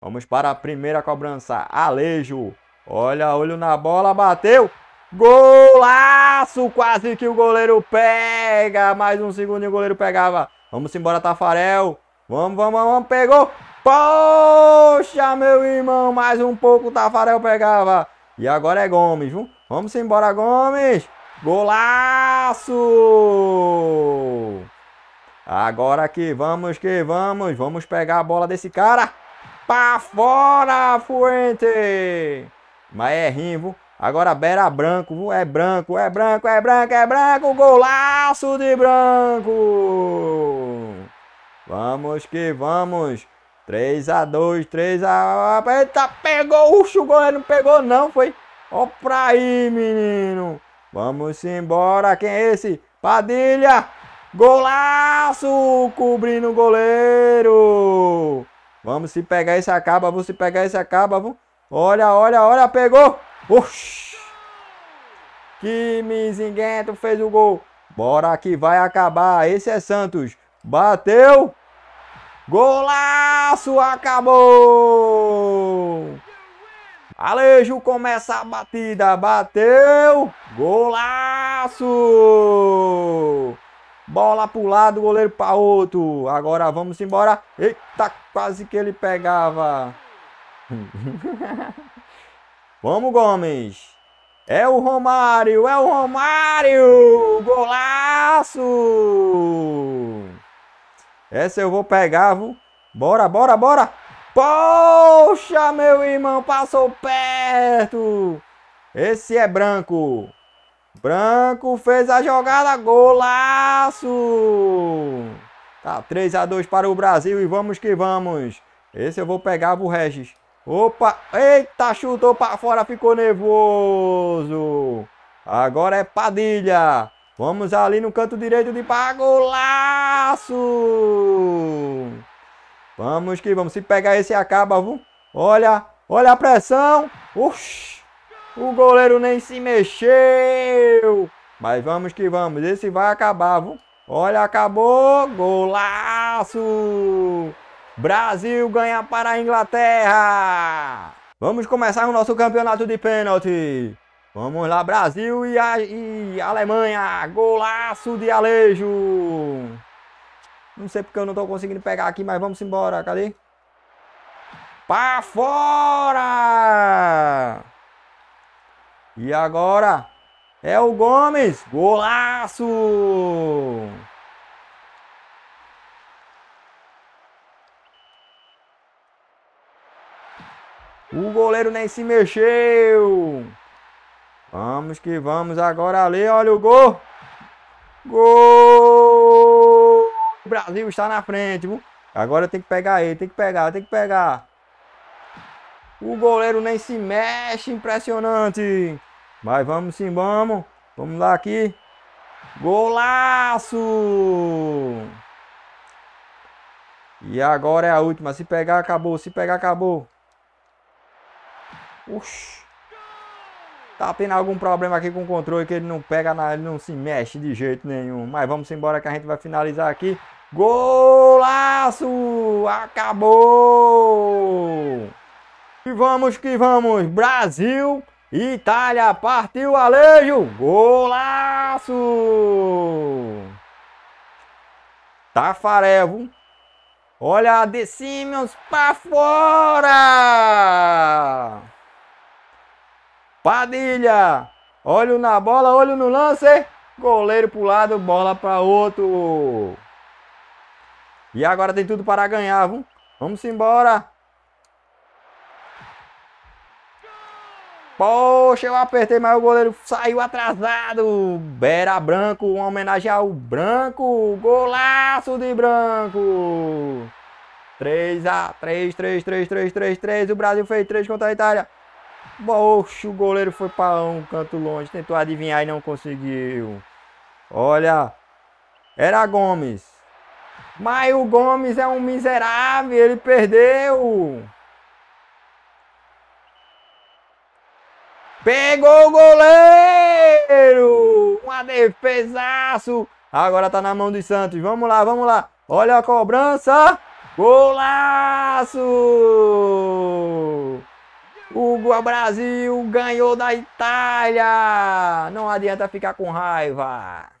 Vamos para a primeira cobrança. Alejo. Olha, olho na bola, bateu. Golaço! Quase que o goleiro pega. Mais um segundo e o goleiro pegava. Vamos embora, Tafarel. Vamos, vamos, vamos. Pegou. Poxa, meu irmão. Mais um pouco, Tafarel pegava. E agora é Gomes. Viu? Vamos embora, Gomes. Golaço! Agora que vamos, que vamos. Vamos pegar a bola desse cara. Pra fora, Fuente! Mas é Rimbo. Agora Bera branco. É branco, é branco, é branco, é branco. Golaço de branco! Vamos que vamos. 3 a 2 3 a Eita, pegou. Uxo, o goleiro não pegou, não. Foi. Ó pra aí, menino. Vamos embora. Quem é esse? Padilha. Golaço cobrindo o goleiro. Vamos se pegar esse acaba, vamos se pegar esse acaba. Vamos. Olha, olha, olha, pegou. Oxi. Que mizinguento fez o gol. Bora que vai acabar. Esse é Santos. Bateu. Golaço, acabou. Alejo começa a batida, bateu. Golaço. Bola para lado, goleiro para outro. Agora vamos embora. Eita, quase que ele pegava. vamos, Gomes. É o Romário, é o Romário! Golaço! Essa eu vou pegar, viu? Bora, bora, bora! Poxa, meu irmão, passou perto! Esse é branco. Branco fez a jogada, golaço! Tá 3 a 2 para o Brasil e vamos que vamos. Esse eu vou pegar pro Regis. Opa! Eita, chutou para fora, ficou nervoso. Agora é Padilha. Vamos ali no canto direito de pá, golaço! Vamos que vamos. Se pegar esse acaba, viu? Olha, olha a pressão. Oxi! O goleiro nem se mexeu. Mas vamos que vamos. Esse vai acabar, viu? Olha, acabou. Golaço! Brasil ganha para a Inglaterra. Vamos começar o nosso campeonato de pênalti. Vamos lá, Brasil e, a, e Alemanha. Golaço de Alejo. Não sei porque eu não estou conseguindo pegar aqui, mas vamos embora. Cadê? Para fora! E agora é o Gomes. Golaço! O goleiro nem se mexeu. Vamos que vamos agora ali. Olha o gol. Gol! O Brasil está na frente. Agora tem que pegar ele. Tem que pegar, tem que pegar. O goleiro nem se mexe. Impressionante. Mas vamos sim, vamos. Vamos lá aqui. Golaço! E agora é a última. Se pegar, acabou. Se pegar, acabou. Oxi. Tá tendo algum problema aqui com o controle que ele não pega, na, ele não se mexe de jeito nenhum. Mas vamos embora que a gente vai finalizar aqui. Golaço! Acabou! E vamos que vamos! Brasil! Itália partiu Alejo, golaço! Tafarevo, olha a De Simmons para fora! Padilha, olho na bola, olho no lance, goleiro pro lado, bola para outro. E agora tem tudo para ganhar, viu? Vamos embora. Poxa, eu apertei, mas o goleiro saiu atrasado. Bera Branco, uma homenagem ao Branco. Golaço de Branco. 3 a 3, 3, 3, 3, 3, 3. O Brasil fez 3 contra a Itália. Poxa, o goleiro foi para um canto longe. Tentou adivinhar e não conseguiu. Olha. Era Gomes. Mas o Gomes é um miserável. Ele perdeu. Pegou o goleiro! Uma defesaço! Agora tá na mão do Santos. Vamos lá, vamos lá. Olha a cobrança. Golaço! O Brasil ganhou da Itália! Não adianta ficar com raiva.